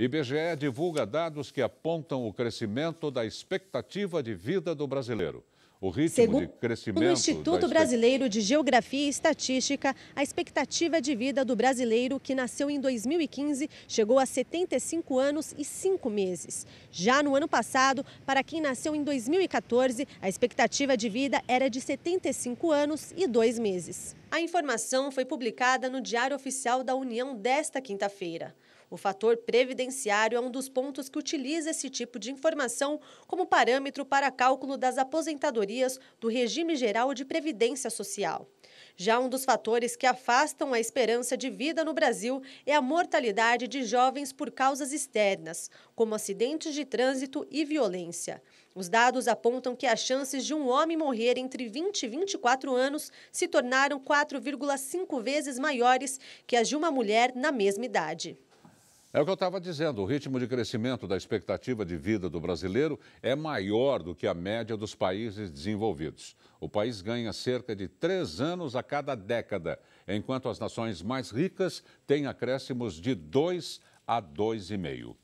IBGE divulga dados que apontam o crescimento da expectativa de vida do brasileiro. O ritmo Segundo de crescimento. o Instituto Brasileiro de Geografia e Estatística, a expectativa de vida do brasileiro que nasceu em 2015 chegou a 75 anos e 5 meses. Já no ano passado, para quem nasceu em 2014, a expectativa de vida era de 75 anos e 2 meses. A informação foi publicada no Diário Oficial da União desta quinta-feira. O fator previdenciário é um dos pontos que utiliza esse tipo de informação como parâmetro para cálculo das aposentadorias do regime geral de previdência social. Já um dos fatores que afastam a esperança de vida no Brasil é a mortalidade de jovens por causas externas, como acidentes de trânsito e violência. Os dados apontam que as chances de um homem morrer entre 20 e 24 anos se tornaram 4,5 vezes maiores que as de uma mulher na mesma idade. É o que eu estava dizendo, o ritmo de crescimento da expectativa de vida do brasileiro é maior do que a média dos países desenvolvidos. O país ganha cerca de três anos a cada década, enquanto as nações mais ricas têm acréscimos de dois a dois e meio.